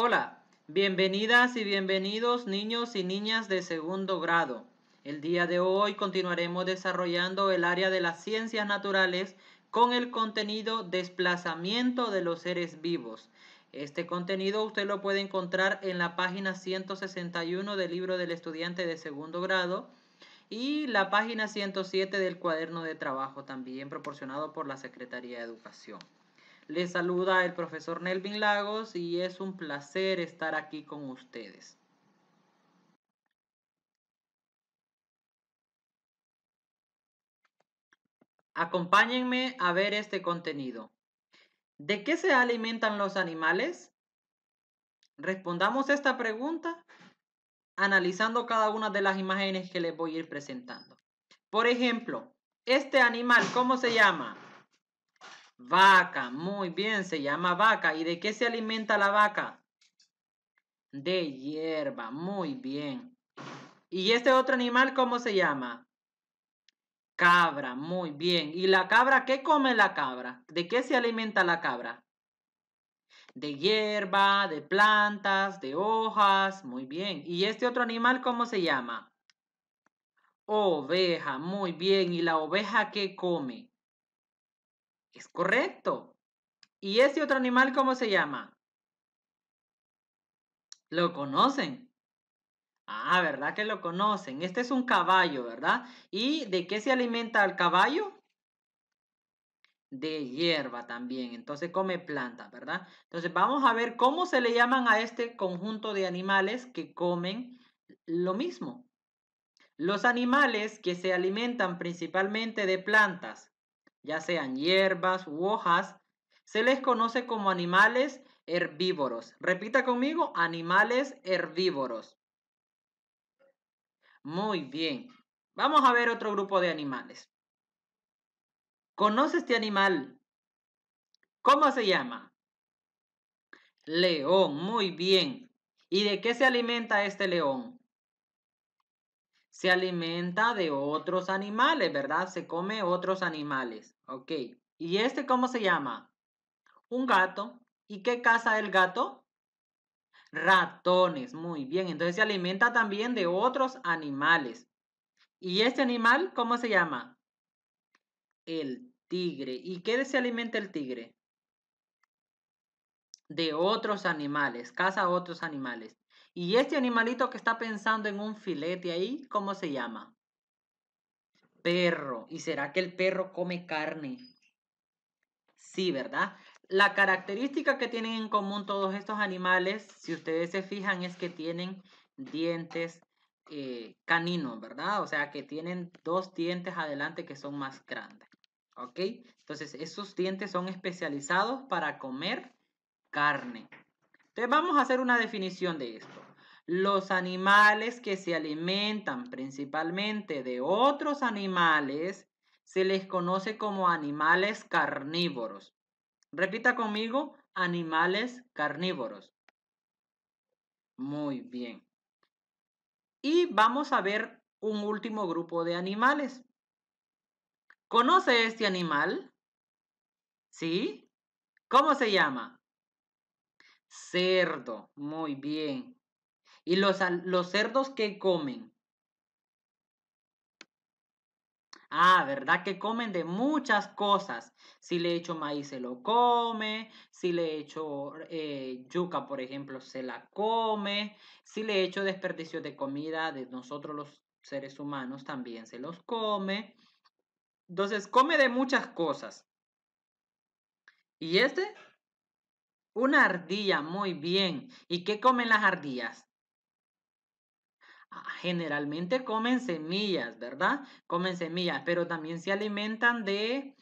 Hola, bienvenidas y bienvenidos niños y niñas de segundo grado. El día de hoy continuaremos desarrollando el área de las ciencias naturales con el contenido desplazamiento de los seres vivos. Este contenido usted lo puede encontrar en la página 161 del libro del estudiante de segundo grado y la página 107 del cuaderno de trabajo también proporcionado por la Secretaría de Educación. Les saluda el profesor Nelvin Lagos y es un placer estar aquí con ustedes. Acompáñenme a ver este contenido. ¿De qué se alimentan los animales? Respondamos esta pregunta analizando cada una de las imágenes que les voy a ir presentando. Por ejemplo, este animal, ¿cómo se llama? Vaca, muy bien, se llama vaca. ¿Y de qué se alimenta la vaca? De hierba, muy bien. ¿Y este otro animal cómo se llama? Cabra, muy bien. ¿Y la cabra qué come la cabra? ¿De qué se alimenta la cabra? De hierba, de plantas, de hojas, muy bien. ¿Y este otro animal cómo se llama? Oveja, muy bien. ¿Y la oveja qué come? Es correcto. ¿Y ese otro animal cómo se llama? Lo conocen. Ah, ¿verdad que lo conocen? Este es un caballo, ¿verdad? ¿Y de qué se alimenta el caballo? De hierba también. Entonces come planta, ¿verdad? Entonces vamos a ver cómo se le llaman a este conjunto de animales que comen lo mismo. Los animales que se alimentan principalmente de plantas ya sean hierbas u hojas, se les conoce como animales herbívoros. Repita conmigo, animales herbívoros. Muy bien. Vamos a ver otro grupo de animales. ¿Conoce este animal? ¿Cómo se llama? León, muy bien. ¿Y de qué se alimenta este león? se alimenta de otros animales, ¿verdad? Se come otros animales. Ok. ¿Y este cómo se llama? Un gato. ¿Y qué caza el gato? Ratones. Muy bien. Entonces se alimenta también de otros animales. ¿Y este animal cómo se llama? El tigre. ¿Y qué se alimenta el tigre? De otros animales. Caza otros animales. ¿Y este animalito que está pensando en un filete ahí, cómo se llama? Perro. ¿Y será que el perro come carne? Sí, ¿verdad? La característica que tienen en común todos estos animales, si ustedes se fijan, es que tienen dientes eh, caninos, ¿verdad? O sea, que tienen dos dientes adelante que son más grandes. ¿Ok? Entonces, esos dientes son especializados para comer carne. Entonces, vamos a hacer una definición de esto los animales que se alimentan principalmente de otros animales se les conoce como animales carnívoros. Repita conmigo, animales carnívoros. Muy bien. Y vamos a ver un último grupo de animales. ¿Conoce este animal? ¿Sí? ¿Cómo se llama? Cerdo. Muy bien. ¿Y los, los cerdos qué comen? Ah, ¿verdad que comen de muchas cosas? Si le echo maíz se lo come, si le echo eh, yuca, por ejemplo, se la come, si le echo desperdicio de comida de nosotros los seres humanos también se los come. Entonces, come de muchas cosas. ¿Y este? Una ardilla, muy bien. ¿Y qué comen las ardillas? Ah, generalmente comen semillas, ¿verdad? Comen semillas, pero también se alimentan de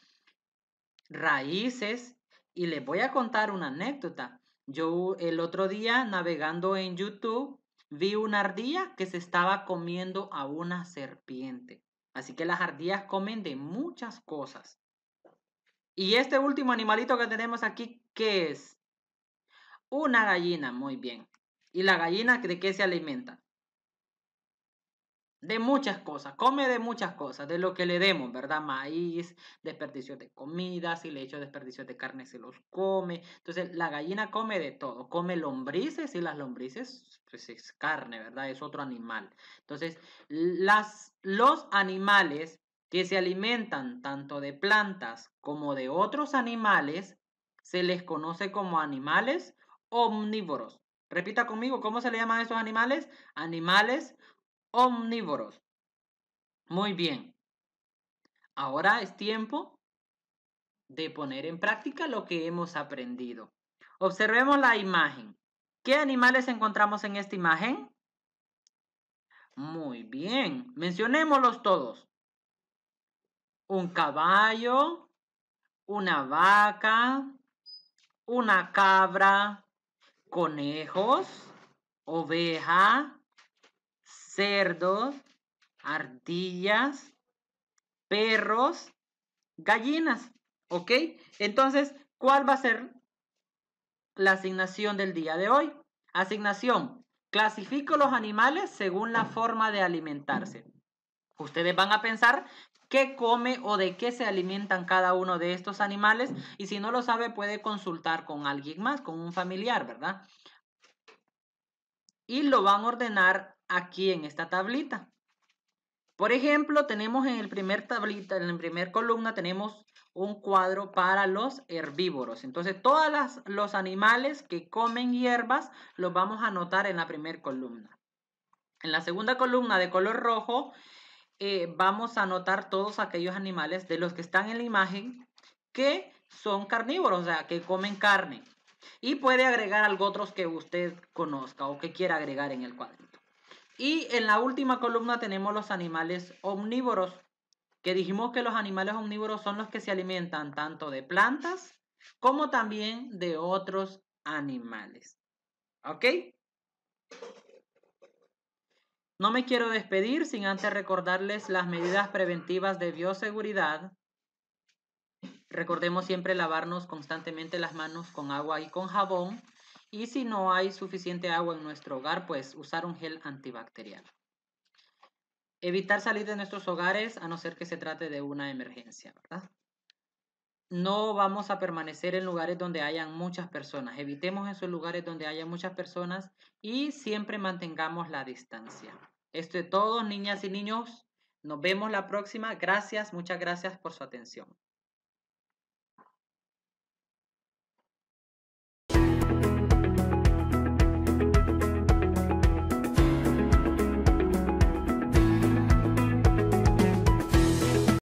raíces. Y les voy a contar una anécdota. Yo el otro día navegando en YouTube vi una ardilla que se estaba comiendo a una serpiente. Así que las ardillas comen de muchas cosas. Y este último animalito que tenemos aquí, ¿qué es? Una gallina, muy bien. ¿Y la gallina de qué se alimenta? de muchas cosas, come de muchas cosas, de lo que le demos, ¿verdad? Maíz, desperdicios de comida, si le echo desperdicios de carne se los come. Entonces, la gallina come de todo, come lombrices y las lombrices pues, es carne, ¿verdad? Es otro animal. Entonces, las, los animales que se alimentan tanto de plantas como de otros animales, se les conoce como animales omnívoros. Repita conmigo, ¿cómo se le llaman a esos animales? Animales omnívoros. Muy bien. Ahora es tiempo de poner en práctica lo que hemos aprendido. Observemos la imagen. ¿Qué animales encontramos en esta imagen? Muy bien, mencionémoslos todos. Un caballo, una vaca, una cabra, conejos, oveja, cerdos, ardillas, perros, gallinas. ¿Ok? Entonces, ¿cuál va a ser la asignación del día de hoy? Asignación. Clasifico los animales según la forma de alimentarse. Ustedes van a pensar qué come o de qué se alimentan cada uno de estos animales y si no lo sabe puede consultar con alguien más, con un familiar, ¿verdad? Y lo van a ordenar aquí en esta tablita. Por ejemplo, tenemos en el primer tablita, en la primera columna tenemos un cuadro para los herbívoros. Entonces, todos los animales que comen hierbas los vamos a anotar en la primera columna. En la segunda columna de color rojo eh, vamos a anotar todos aquellos animales de los que están en la imagen que son carnívoros, o sea, que comen carne. Y puede agregar algo otros que usted conozca o que quiera agregar en el cuadro. Y en la última columna tenemos los animales omnívoros, que dijimos que los animales omnívoros son los que se alimentan tanto de plantas como también de otros animales. ¿Ok? No me quiero despedir sin antes recordarles las medidas preventivas de bioseguridad. Recordemos siempre lavarnos constantemente las manos con agua y con jabón. Y si no hay suficiente agua en nuestro hogar, pues usar un gel antibacterial. Evitar salir de nuestros hogares a no ser que se trate de una emergencia, ¿verdad? No vamos a permanecer en lugares donde hayan muchas personas. Evitemos esos lugares donde haya muchas personas y siempre mantengamos la distancia. Esto es todo, niñas y niños. Nos vemos la próxima. Gracias, muchas gracias por su atención.